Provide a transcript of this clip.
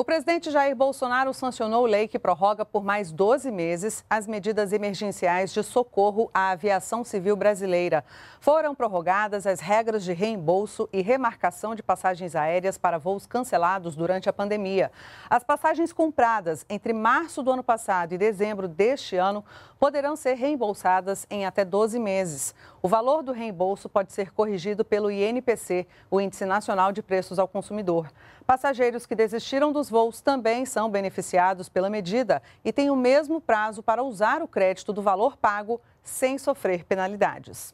O presidente Jair Bolsonaro sancionou lei que prorroga por mais 12 meses as medidas emergenciais de socorro à aviação civil brasileira. Foram prorrogadas as regras de reembolso e remarcação de passagens aéreas para voos cancelados durante a pandemia. As passagens compradas entre março do ano passado e dezembro deste ano poderão ser reembolsadas em até 12 meses. O valor do reembolso pode ser corrigido pelo INPC, o Índice Nacional de Preços ao Consumidor. Passageiros que desistiram dos voos também são beneficiados pela medida e têm o mesmo prazo para usar o crédito do valor pago sem sofrer penalidades.